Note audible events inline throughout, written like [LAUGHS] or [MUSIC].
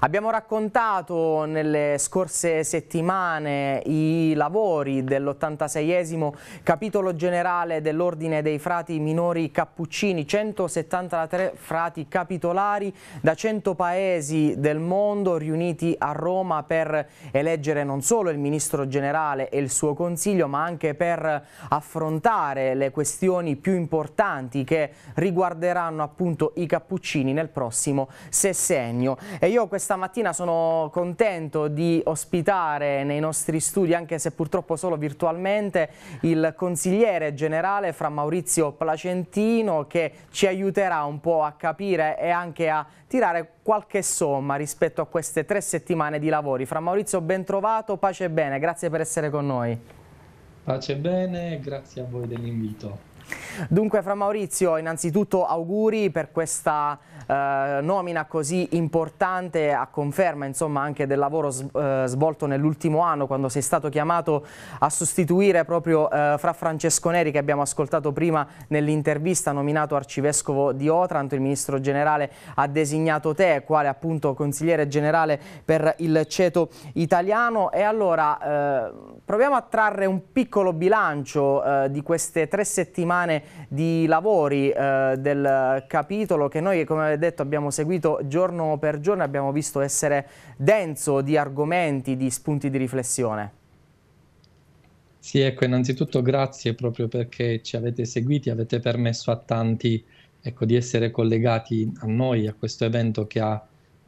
Abbiamo raccontato nelle scorse settimane i lavori dell'86esimo capitolo generale dell'Ordine dei Frati Minori Cappuccini, 173 frati capitolari da 100 paesi del mondo riuniti a Roma per eleggere non solo il Ministro Generale e il suo Consiglio ma anche per affrontare le questioni più importanti che riguarderanno appunto i cappuccini nel prossimo sessennio. E io questa questa mattina sono contento di ospitare nei nostri studi, anche se purtroppo solo virtualmente, il consigliere generale fra Maurizio Placentino che ci aiuterà un po' a capire e anche a tirare qualche somma rispetto a queste tre settimane di lavori. Fra Maurizio, ben trovato, pace e bene, grazie per essere con noi. Pace e bene, grazie a voi dell'invito. Dunque Fra Maurizio, innanzitutto auguri per questa eh, nomina così importante a conferma insomma, anche del lavoro eh, svolto nell'ultimo anno quando sei stato chiamato a sostituire proprio eh, Fra Francesco Neri che abbiamo ascoltato prima nell'intervista nominato arcivescovo di Otranto, il ministro generale ha designato te quale appunto consigliere generale per il ceto italiano e allora eh, proviamo a trarre un piccolo bilancio eh, di queste tre settimane settimane di lavori eh, del capitolo che noi come avete detto abbiamo seguito giorno per giorno e abbiamo visto essere denso di argomenti, di spunti di riflessione. Sì, ecco, innanzitutto grazie proprio perché ci avete seguiti, avete permesso a tanti ecco, di essere collegati a noi, a questo evento che ha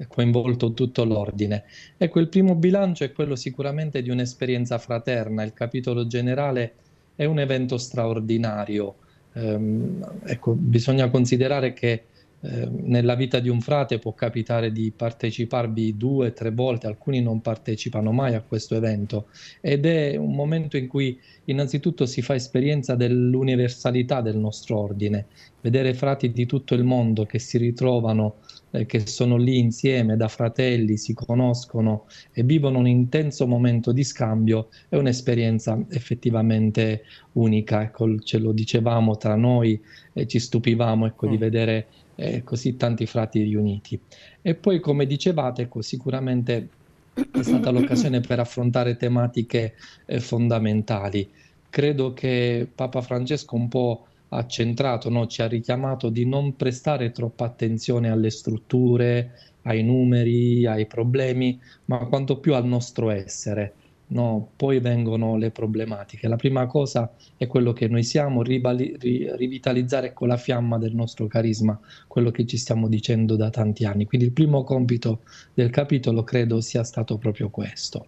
coinvolto tutto l'ordine. Ecco, il primo bilancio è quello sicuramente di un'esperienza fraterna, il capitolo generale è un evento straordinario. Ehm, ecco, bisogna considerare che ehm, nella vita di un frate può capitare di parteciparvi due, tre volte, alcuni non partecipano mai a questo evento ed è un momento in cui innanzitutto si fa esperienza dell'universalità del nostro ordine, vedere frati di tutto il mondo che si ritrovano eh, che sono lì insieme da fratelli, si conoscono e vivono un intenso momento di scambio, è un'esperienza effettivamente unica. Ecco, ce lo dicevamo tra noi e ci stupivamo ecco, mm. di vedere eh, così tanti frati riuniti. E poi, come dicevate, ecco, sicuramente è stata l'occasione per affrontare tematiche eh, fondamentali. Credo che Papa Francesco un po' ha centrato, no? ci ha richiamato di non prestare troppa attenzione alle strutture, ai numeri, ai problemi, ma quanto più al nostro essere. No? Poi vengono le problematiche. La prima cosa è quello che noi siamo, ribali- ri- rivitalizzare con la fiamma del nostro carisma, quello che ci stiamo dicendo da tanti anni. Quindi il primo compito del capitolo credo sia stato proprio questo.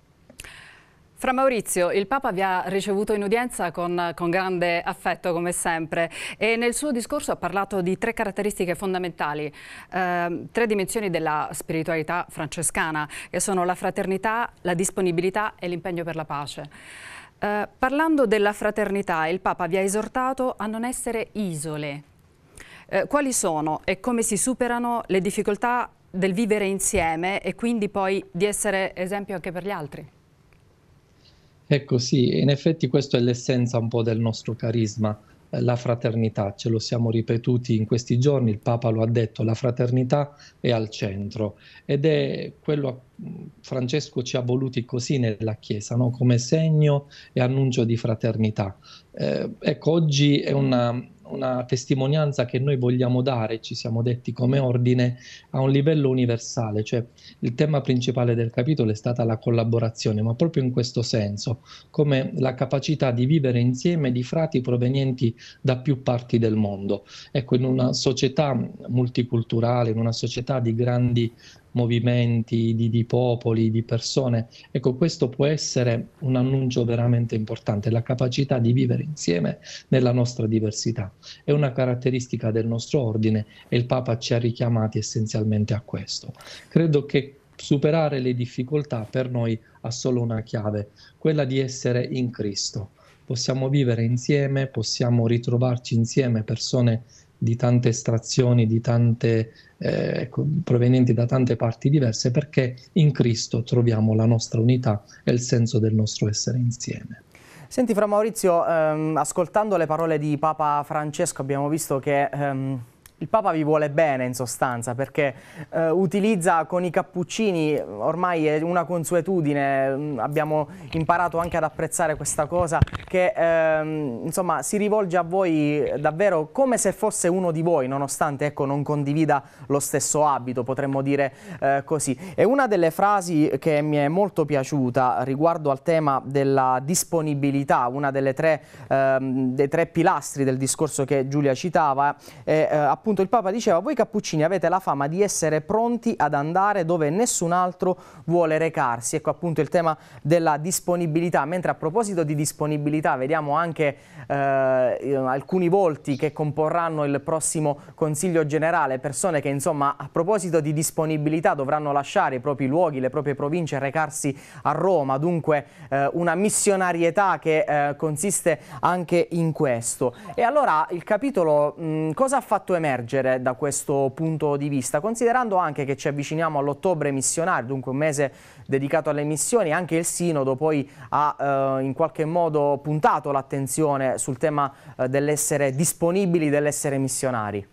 Fra Maurizio, il Papa vi ha ricevuto in udienza con, con, grande affetto come sempre e nel suo discorso ha parlato di tre caratteristiche fondamentali, eh, tre dimensioni della spiritualità francescana che sono la fraternità, la disponibilità e l'impegno per la pace. Eh, parlando della fraternità, il Papa vi ha esortato a non essere isole. Eh, quali sono e come si superano le difficoltà del vivere insieme e quindi poi di essere esempio anche per gli altri? Ecco sì, in effetti questo è l'essenza un po' del nostro carisma, eh, la fraternità, ce lo siamo ripetuti in questi giorni, il Papa lo ha detto, la fraternità è al centro ed è quello a Francesco ci ha voluti così nella Chiesa, no? come segno e annuncio di fraternità. Eh, ecco, oggi è una una testimonianza che noi vogliamo dare, ci siamo detti come ordine, a un livello universale, cioè il tema principale del capitolo è stata la collaborazione, ma proprio in questo senso, come la capacità di vivere insieme di frati provenienti da più parti del mondo. Ecco, in una società multiculturale, in una società di grandi movimenti, di, di, popoli, di persone. Ecco, questo può essere un annuncio veramente importante, la capacità di vivere insieme nella nostra diversità. È una caratteristica del nostro ordine e il Papa ci ha richiamati essenzialmente a questo. Credo che superare le difficoltà per noi ha solo una chiave, quella di essere in Cristo. Possiamo vivere insieme, possiamo ritrovarci insieme persone di tante estrazioni, di tante, eh, ecco, provenienti da tante parti diverse, perché in Cristo troviamo la nostra unità e il senso del nostro essere insieme. Senti Fra Maurizio, ehm, ascoltando le parole di Papa Francesco abbiamo visto che... Ehm il Papa vi vuole bene in sostanza perché eh, utilizza con i cappuccini, ormai è una consuetudine, mm, abbiamo imparato anche ad apprezzare questa cosa, che ehm, insomma si rivolge a voi davvero come se fosse uno di voi, nonostante ecco, non condivida lo stesso abito, potremmo dire eh, così. E una delle frasi che mi è molto piaciuta riguardo al tema della disponibilità, una delle tre, ehm, dei tre pilastri del discorso che Giulia citava, è eh, appunto appunto il Papa diceva voi cappuccini avete la fama di essere pronti ad andare dove nessun altro vuole recarsi, ecco appunto il tema della disponibilità, mentre a proposito di disponibilità vediamo anche eh, alcuni volti che comporranno il prossimo Consiglio Generale, persone che insomma a proposito di disponibilità dovranno lasciare i propri luoghi, le proprie province e recarsi a Roma, dunque eh, una missionarietà che eh, consiste anche in questo. E allora il capitolo mh, cosa ha fatto emergere? emergere da questo punto di vista, considerando anche che ci avviciniamo all'ottobre missionario, dunque un mese dedicato alle missioni, anche il Sinodo poi ha eh, in qualche modo puntato l'attenzione sul tema eh, dell'essere disponibili, dell'essere missionari.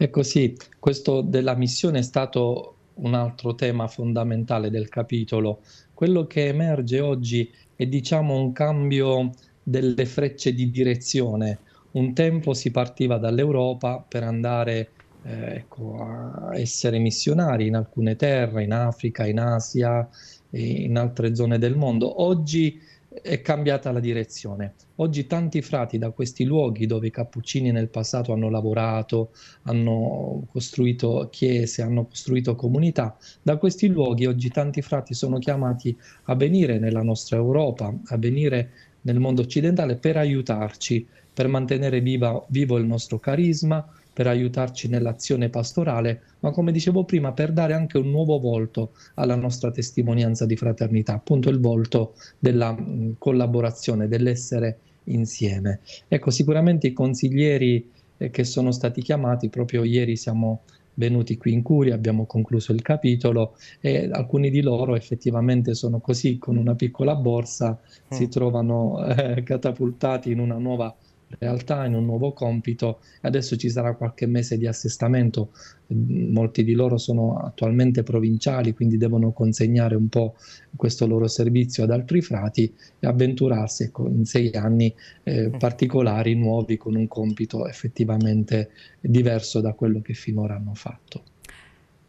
Ecco sì, questo della missione è stato un altro tema fondamentale del capitolo. Quello che emerge oggi è diciamo un cambio delle frecce di direzione un tempo si partiva dall'Europa per andare eh, ecco, a essere missionari in alcune terre, in Africa, in Asia, in altre zone del mondo. Oggi è cambiata la direzione. Oggi tanti frati da questi luoghi dove i cappuccini nel passato hanno lavorato, hanno costruito chiese, hanno costruito comunità, da questi luoghi oggi tanti frati sono chiamati a venire nella nostra Europa, a venire nel mondo occidentale per aiutarci, per mantenere viva, vivo il nostro carisma, per aiutarci nell'azione pastorale, ma come dicevo prima, per dare anche un nuovo volto alla nostra testimonianza di fraternità, appunto il volto della mm, collaborazione, dell'essere insieme. Ecco, sicuramente i consiglieri eh, che sono stati chiamati, proprio ieri siamo venuti qui in Curia, abbiamo concluso il capitolo e alcuni di loro effettivamente sono così, con una piccola borsa mm. si trovano eh, catapultati in una nuova realtà, in un nuovo compito adesso ci sarà qualche mese di assestamento, mm, molti di loro sono attualmente provinciali, quindi devono consegnare un po' questo loro servizio ad altri frati e avventurarsi ecco, in sei anni eh, mm. particolari, nuovi, con un compito effettivamente diverso da quello che finora hanno fatto.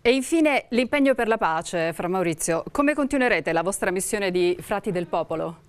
E infine l'impegno per la pace, Fra Maurizio, come continuerete la vostra missione di Frati del Popolo?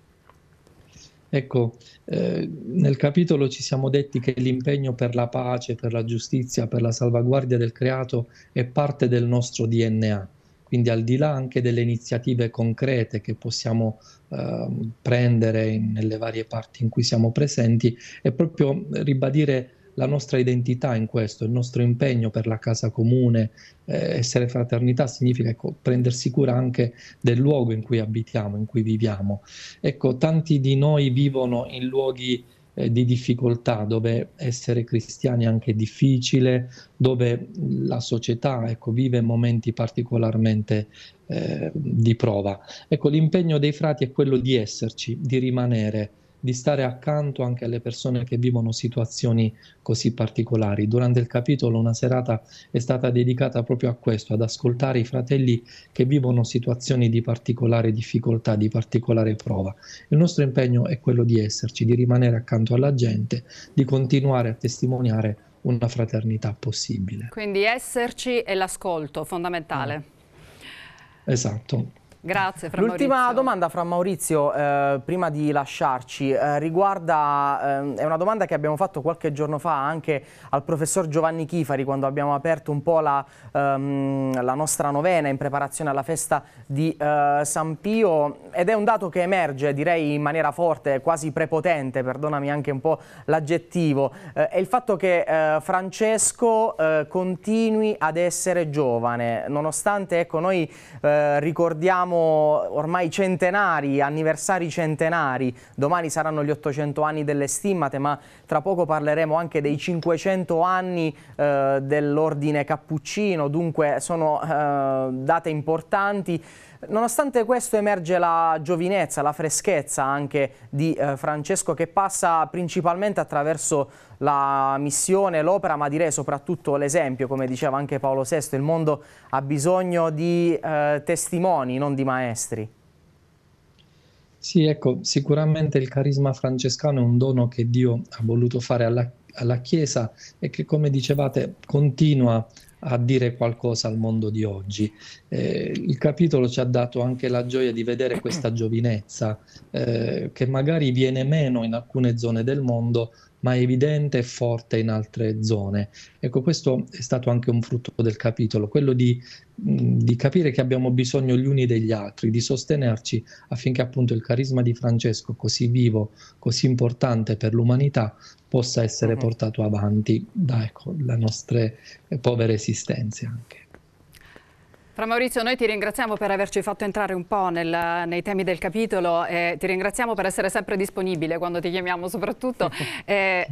Ecco, eh, nel capitolo ci siamo detti che l'impegno per la pace, per la giustizia, per la salvaguardia del creato è parte del nostro DNA, quindi al di là anche delle iniziative concrete che possiamo eh, prendere in, nelle varie parti in cui siamo presenti, è proprio ribadire la nostra identità in questo, il nostro impegno per la casa comune, eh, essere fraternità significa ecco, prendersi cura anche del luogo in cui abitiamo, in cui viviamo. Ecco, tanti di noi vivono in luoghi eh, di difficoltà, dove essere cristiani è anche difficile, dove la società ecco, vive momenti particolarmente eh, di prova. Ecco, l'impegno dei frati è quello di esserci, di rimanere di stare accanto anche alle persone che vivono situazioni così particolari. Durante il capitolo una serata è stata dedicata proprio a questo, ad ascoltare i fratelli che vivono situazioni di particolare difficoltà, di particolare prova. Il nostro impegno è quello di esserci, di rimanere accanto alla gente, di continuare a testimoniare una fraternità possibile. Quindi esserci è l'ascolto fondamentale. Mm. Esatto. Grazie Fra L'ultima domanda Fra Maurizio, eh, prima di lasciarci, eh, riguarda, eh, è una domanda che abbiamo fatto qualche giorno fa anche al professor Giovanni Chifari quando abbiamo aperto un po' la, ehm, la nostra novena in preparazione alla festa di eh, San Pio ed è un dato che emerge direi in maniera forte, quasi prepotente, perdonami anche un po' l'aggettivo, eh, è il fatto che eh, Francesco continui ad essere giovane, nonostante ecco, noi ricordiamo siamo ormai centenari, anniversari centenari, domani saranno gli 800 anni delle stimmate, ma tra poco parleremo anche dei 500 anni eh, dell'ordine cappuccino, dunque sono eh, date importanti. Nonostante questo emerge la giovinezza, la freschezza anche di eh, Francesco che passa principalmente attraverso la missione, l'opera, ma direi soprattutto l'esempio, come diceva anche Paolo VI, il mondo ha bisogno di eh, testimoni, non di maestri. Sì, ecco, sicuramente il carisma francescano è un dono che Dio ha voluto fare alla, alla Chiesa e che, come dicevate, continua a dire qualcosa al mondo di oggi. Eh, il capitolo ci ha dato anche la gioia di vedere questa giovinezza eh, che magari viene meno in alcune zone del mondo, ma è evidente e forte in altre zone. Ecco, questo è stato anche un frutto del capitolo, quello di, mm, di capire che abbiamo bisogno gli uni degli altri, di sostenerci affinché appunto il carisma di Francesco, così vivo, così importante per l'umanità, possa essere mhm. portato avanti da ecco, le nostre eh, povere esistenze anche. Fra Maurizio, noi ti ringraziamo per averci fatto entrare un po' nel, nei temi del capitolo e ti ringraziamo per essere sempre disponibile quando ti chiamiamo soprattutto. [LAUGHS] Eh,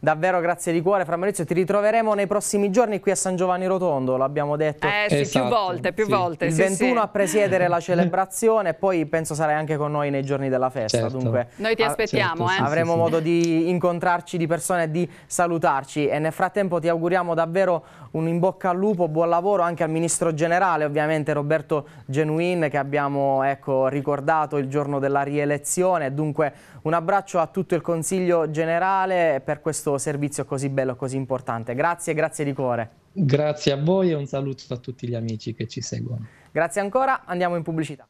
Davvero grazie di cuore, Fra Maurizio, ti ritroveremo nei prossimi giorni qui a San Giovanni Rotondo, l'abbiamo detto. Eh sì, esatto, più volte, più sì. volte. Il sì, 21 sì. a presiedere la [LAUGHS] celebrazione poi penso sarai anche con noi nei giorni della festa, certo. dunque. Noi ti aspettiamo, certo, eh. Avremo modo di incontrarci di persona e di salutarci e nel frattempo ti auguriamo davvero un in bocca al lupo, buon lavoro anche al Ministro Generale, ovviamente Roberto Genuin che abbiamo ecco, ricordato il giorno della rielezione, dunque un abbraccio a tutto il Consiglio Generale per questo questo servizio così bello, così importante. Grazie, grazie di cuore. Grazie a voi e un saluto a tutti gli amici che ci seguono. Grazie ancora, andiamo in pubblicità.